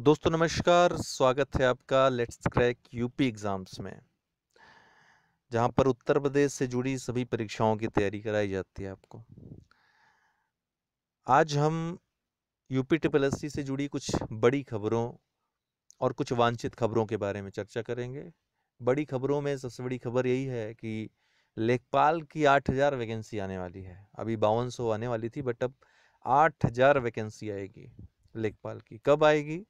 दोस्तों नमस्कार स्वागत है आपका लेट्स क्रैक यूपी एग्ज़ाम्स में जहां पर उत्तर प्रदेश से जुड़ी सभी परीक्षाओं की तैयारी कराई जाती है आपको आज हम यूपी ट्रिपल एस से जुड़ी कुछ बड़ी खबरों और कुछ वांछित खबरों के बारे में चर्चा करेंगे बड़ी खबरों में सबसे बड़ी खबर यही है कि लेखपाल की आठ हज़ार वैकेंसी आने वाली है अभी बावन सौ आने वाली थी बट अब आठ हज़ार वैकेंसी आएगी लेखपाल की कब आएगी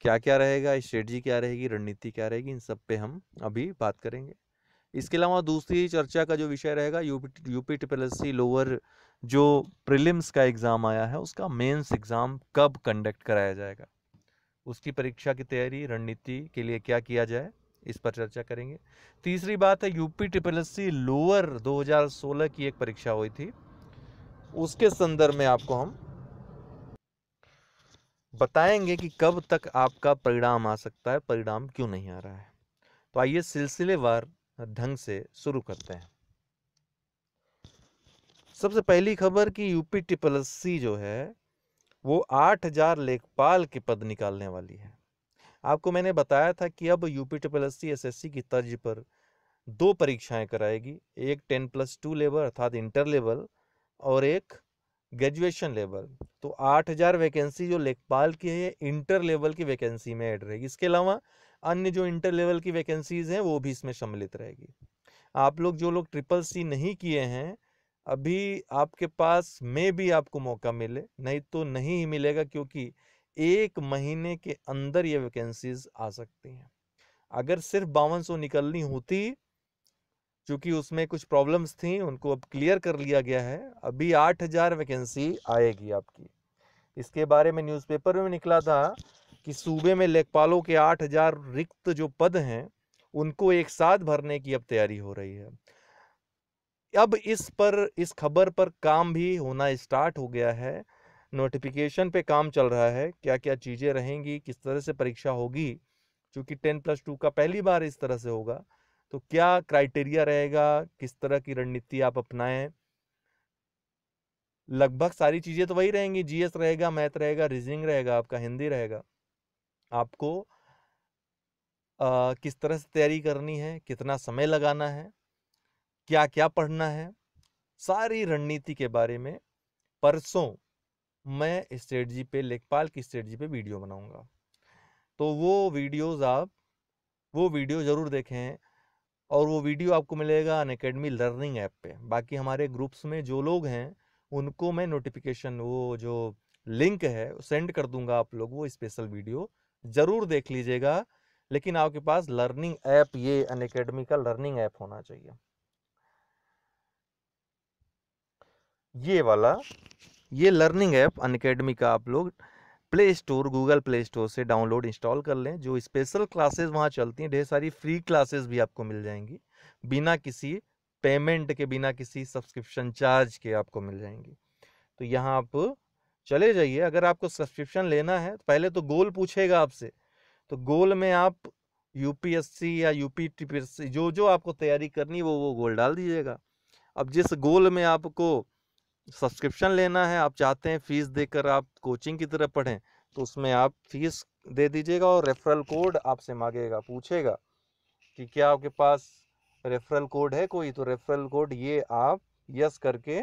क्या क्या रहेगा स्ट्रेटजी क्या रहेगी रणनीति क्या रहेगी इन सब पे हम अभी बात करेंगे इसके अलावा दूसरी चर्चा का जो विषय रहेगा UP UP triple S lower जो प्रिलिम्स का एग्ज़ाम आया है उसका मेंस एग्ज़ाम कब कंडक्ट कराया जाएगा उसकी परीक्षा की तैयारी रणनीति के लिए क्या किया जाए इस पर चर्चा करेंगे तीसरी बात है UP triple S C lower 2016 की एक परीक्षा हुई थी उसके संदर्भ में आपको हम बताएंगे कि कब तक आपका परिणाम आ सकता है परिणाम क्यों नहीं आ रहा है तो आइए सिलसिलेवार ढंग से शुरू करते हैं सबसे पहली खबर कि यूपी ट्रिपल सी जो है वो आठ हजार लेखपाल के पद निकालने वाली है आपको मैंने बताया था कि अब UP triple S C S S C की तर्ज पर दो परीक्षाएं कराएगी एक टेन प्लस टू लेवल अर्थात इंटर लेवल और एक ग्रेजुएशन लेवल तो 8000 वैकेंसी जो लेखपाल की है इंटर लेवल की वैकेंसी में ऐड रहेगी इसके अलावा अन्य जो इंटर लेवल की वैकेंसीज हैं वो भी इसमें सम्मिलित रहेगी आप लोग जो लोग ट्रिपल सी नहीं किए हैं अभी आपके पास में भी आपको मौका मिले नहीं तो नहीं ही मिलेगा क्योंकि एक महीने के अंदर ये वैकेंसीज आ सकती हैं अगर सिर्फ बावन निकलनी होती चूँकि उसमें कुछ प्रॉब्लम्स थी उनको अब क्लियर कर लिया गया है अभी आठ हज़ार वैकेंसी आएगी आपकी इसके बारे में न्यूज़पेपर में निकला था कि सूबे में लेखपालों के आठ हज़ार रिक्त जो पद हैं उनको एक साथ भरने की अब तैयारी हो रही है अब इस पर इस खबर पर काम भी होना स्टार्ट हो गया है नोटिफिकेशन पे काम चल रहा है क्या क्या चीज़ें रहेंगी किस तरह से परीक्षा होगी क्योंकि टेन प्लस टू का पहली बार इस तरह से होगा तो क्या क्राइटेरिया रहेगा किस तरह की रणनीति आप अपनाएं लगभग सारी चीज़ें तो वही रहेंगी जीएस रहेगा मैथ रहेगा रीजनिंग रहेगा आपका हिंदी रहेगा आपको आ, किस तरह से तैयारी करनी है कितना समय लगाना है क्या क्या पढ़ना है सारी रणनीति के बारे में परसों मैं स्ट्रेटजी पे लेखपाल की स्ट्रेटजी पे वीडियो बनाऊंगा तो वो वीडियोस आप वो वीडियो ज़रूर देखें और वो वीडियो आपको मिलेगा अन अकेडमी लर्निंग ऐप पे बाकी हमारे ग्रुप्स में जो लोग हैं उनको मैं नोटिफिकेशन वो जो लिंक है सेंड कर दूंगा आप लोग वो स्पेशल वीडियो ज़रूर देख लीजिएगा लेकिन आपके पास लर्निंग ऐप ये अन अकेडमी का लर्निंग ऐप होना चाहिए ये वाला ये लर्निंग ऐप अन अकेडमी का आप लोग play store Google play store से डाउनलोड इंस्टॉल कर लें जो स्पेशल क्लासेस वहाँ चलती हैं ढेर सारी फ्री क्लासेस भी आपको मिल जाएंगी बिना किसी पेमेंट के बिना किसी सब्सक्रिप्शन चार्ज के आपको मिल जाएंगी तो यहाँ आप चले जाइए अगर आपको सब्सक्रिप्शन लेना है तो पहले तो गोल पूछेगा आपसे तो गोल में आप यू या यू पी जो जो आपको तैयारी करनी वो वो गोल डाल दीजिएगा अब जिस गोल में आपको सब्सक्रिप्शन लेना है आप चाहते हैं फ़ीस देकर आप कोचिंग की तरफ पढ़ें तो उसमें आप फीस दे दीजिएगा और रेफरल कोड आपसे मांगेगा पूछेगा कि क्या आपके पास रेफरल कोड है कोई तो रेफरल कोड ये आप यस करके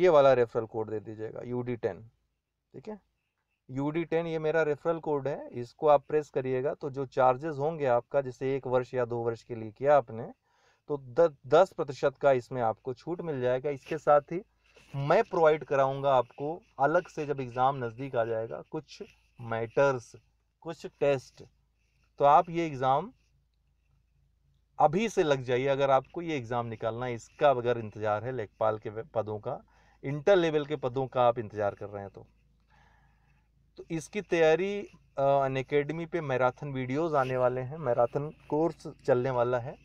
ये वाला रेफरल कोड दे दीजिएगा यू डी टेन ठीक है यू डी टेन ये मेरा रेफरल कोड है इसको आप प्रेस करिएगा तो जो चार्जेस होंगे आपका जैसे एक वर्ष या दो वर्ष के लिए किया आपने तो दस दस प्रतिशत का इसमें आपको छूट मिल जाएगा इसके साथ ही मैं प्रोवाइड कराऊंगा आपको अलग से जब एग्ज़ाम नज़दीक आ जाएगा कुछ मैटर्स कुछ टेस्ट तो आप ये एग्ज़ाम अभी से लग जाइए अगर आपको ये एग्ज़ाम निकालना है इसका अगर इंतज़ार है लेखपाल के पदों का इंटर लेवल के पदों का आप इंतज़ार कर रहे हैं तो तो इसकी तैयारी अन अकेडमी पे मैराथन वीडियोज़ आने वाले हैं मैराथन कोर्स चलने वाला है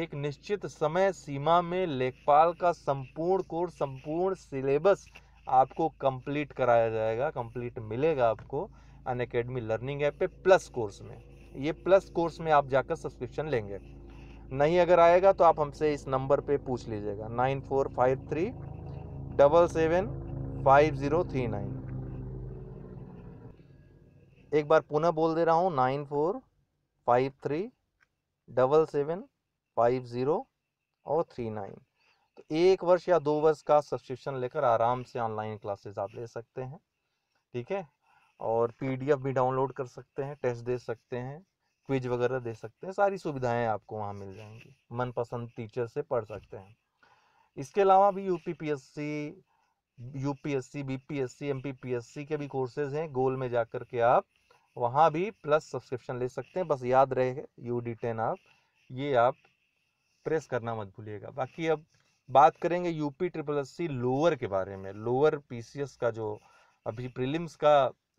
एक निश्चित समय सीमा में लेखपाल का संपूर्ण कोर्स संपूर्ण सिलेबस आपको कंप्लीट कराया जाएगा कंप्लीट मिलेगा आपको अन अकेडमी लर्निंग ऐप पे प्लस कोर्स में ये प्लस कोर्स में आप जाकर सब्सक्रिप्शन लेंगे नहीं अगर आएगा तो आप हमसे इस नंबर पे पूछ लीजिएगा nine four five three double seven five zero three nine एक बार पुनः बोल दे रहा हूँ nine four five three double seven five zero और थ्री नाइन तो एक वर्ष या दो वर्ष का सब्सक्रिप्शन लेकर आराम से ऑनलाइन क्लासेस आप ले सकते हैं ठीक है और पीडीएफ भी डाउनलोड कर सकते हैं टेस्ट दे सकते हैं क्विज वगैरह दे सकते हैं सारी सुविधाएं आपको वहाँ मिल जाएंगी मनपसंद टीचर से पढ़ सकते हैं इसके अलावा भी U P P S C U P S C B P S C M P P S C के भी कोर्सेज हैं गोल में जा कर के आप वहाँ भी प्लस सब्सक्रिप्शन ले सकते हैं बस याद रहे यू डी टेन आप ये आप प्रेस करना मत भूलिएगा बाकी अब बात करेंगे UP triple S C lower के बारे में लोअर पीसीएस का जो अभी प्रीलिम्स का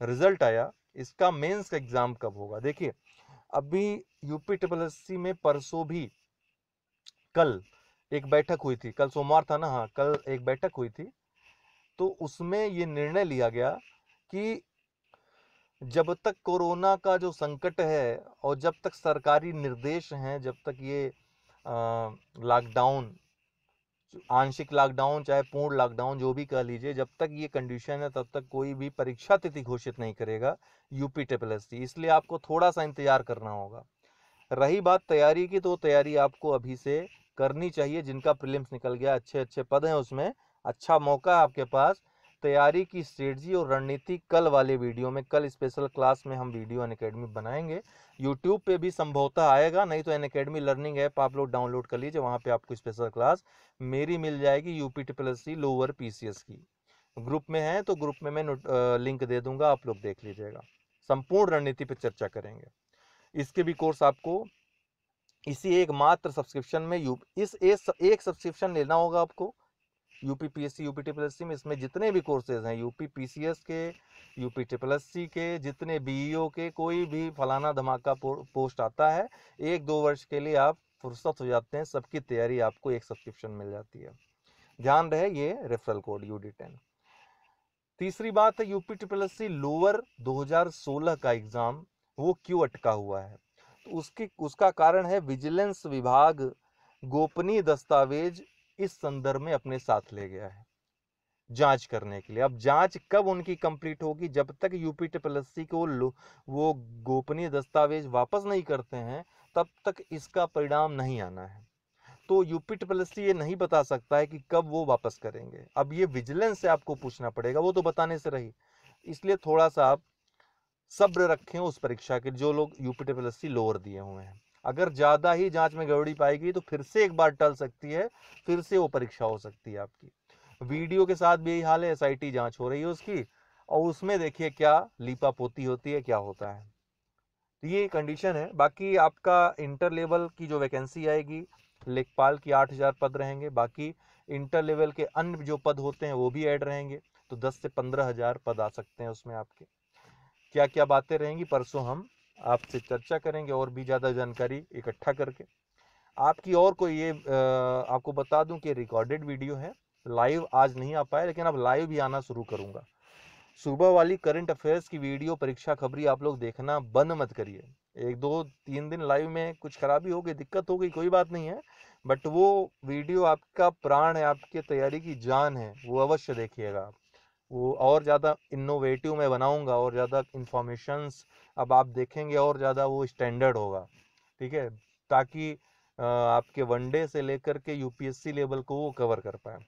रिजल्ट आया इसका मेंस का एग्ज़ाम कब होगा देखिए अभी यूपी ट्रिपल एस सी में परसों भी कल एक बैठक हुई थी कल सोमवार था ना हाँ कल एक बैठक हुई थी तो उसमें ये निर्णय लिया गया कि जब तक कोरोना का जो संकट है और जब तक सरकारी निर्देश हैं जब तक ये लॉकडाउन आंशिक लॉकडाउन चाहे पूर्ण लॉकडाउन जो भी कह लीजिए जब तक ये कंडीशन है तब तक कोई भी परीक्षा तिथि घोषित नहीं करेगा यूपी ट्रिपल एस इसलिए आपको थोड़ा सा इंतज़ार करना होगा रही बात तैयारी की तो तैयारी आपको अभी से करनी चाहिए जिनका प्रीलिम्स निकल गया अच्छे अच्छे पद हैं उसमें अच्छा मौका है आपके पास तैयारी की स्ट्रेटजी और रणनीति कल वाले वीडियो में कल स्पेशल क्लास में हम वीडियो अन अकेडमी बनाएंगे यूट्यूब पे भी संभवतः आएगा नहीं तो एन अकेडमी लर्निंग ऐप आप लोग डाउनलोड कर लीजिए वहाँ पे आपको स्पेशल क्लास मेरी मिल जाएगी U P triple C lower P की ग्रुप में है तो ग्रुप में मैं लिंक दे दूंगा आप लोग देख लीजिएगा संपूर्ण रणनीति पर चर्चा करेंगे इसके भी कोर्स आपको इसी एक मात्र सब्सक्रिप्शन में यू इस एक सब्सक्रिप्शन लेना होगा आपको UP P S C UP triple S C में इसमें जितने भी कोर्सेज हैं यूपी पी सी एस के यूपी ट्रिपल एस सी के जितने बी ई ओ के कोई भी फलाना धमाका पोस्ट आता है एक दो वर्ष के लिए आप फुर्सत हो जाते हैं सबकी तैयारी आपको एक सब्सक्रिप्शन मिल जाती है ध्यान रहे ये referral code U D ten तीसरी बात है UP triple S C lower सोलह का एग्ज़ाम वो क्यों अटका हुआ है तो उसकी उसका कारण है विजिलेंस विभाग गोपनीय दस्तावेज इस संदर्भ में अपने साथ ले गया है जांच करने के लिए अब जांच कब उनकी कंप्लीट होगी जब तक यूपी ट्रिपलसी को वो गोपनीय दस्तावेज वापस नहीं करते हैं तब तक इसका परिणाम नहीं आना है तो यूपी ट्रिपलसी ये नहीं बता सकता है कि कब वो वापस करेंगे अब ये विजिलेंस से आपको पूछना पड़ेगा वो तो बताने से रही इसलिए थोड़ा सा आप सब्र रखें उस परीक्षा के जो लोग यूपी ट्रिपलसी लोअर दिए हुए हैं अगर ज़्यादा ही जांच में गड़बड़ी पाई गई तो फिर से एक बार टल सकती है फिर से वो परीक्षा हो सकती है आपकी वीडियो के साथ भी यही हाल है एस आई जांच हो रही है उसकी और उसमें देखिए क्या लीपा पोती होती है क्या होता है तो ये कंडीशन है बाकी आपका इंटर लेवल की जो वैकेंसी आएगी लेखपाल की आठ हज़ार पद रहेंगे बाकी इंटर लेवल के अन्य जो पद होते हैं वो भी ऐड रहेंगे तो दस से पंद्रह हज़ार पद आ सकते हैं उसमें आपके क्या क्या बातें रहेंगी परसों हम आपसे चर्चा करेंगे और भी ज़्यादा जानकारी इकट्ठा करके आपकी और कोई ये आपको बता दूं कि रिकॉर्डेड वीडियो है लाइव आज नहीं आ पाया लेकिन अब लाइव भी आना शुरू करूँगा सुबह वाली करंट अफेयर्स की वीडियो परीक्षा खबरी आप लोग देखना बंद मत करिए एक दो तीन दिन लाइव में कुछ खराबी हो गई दिक्कत हो गई कोई बात नहीं है बट वो वीडियो आपका प्राण है आपकी तैयारी की जान है वो अवश्य देखिएगा आप वो और ज़्यादा इनोवेटिव मैं बनाऊँगा और ज़्यादा इंफॉर्मेशंस अब आप देखेंगे और ज़्यादा वो स्टैंडर्ड होगा ठीक है ताकि आपके वनडे से लेकर के यूपीएससी लेवल को वो कवर कर पाए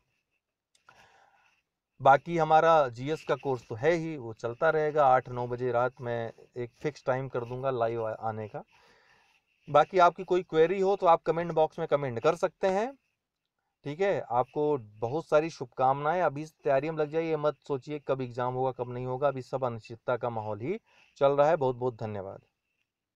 बाकी हमारा जीएस का कोर्स तो है ही वो चलता रहेगा आठ नौ बजे रात में एक फिक्स टाइम कर दूंगा लाइव आने का बाकी आपकी कोई क्वेरी हो तो आप कमेंट बॉक्स में कमेंट कर सकते हैं ठीक है आपको बहुत सारी शुभकामनाएं अभी तैयारी में लग जाइए मत सोचिए कब एग्ज़ाम होगा कब नहीं होगा अभी सब अनिश्चितता का माहौल ही चल रहा है बहुत बहुत धन्यवाद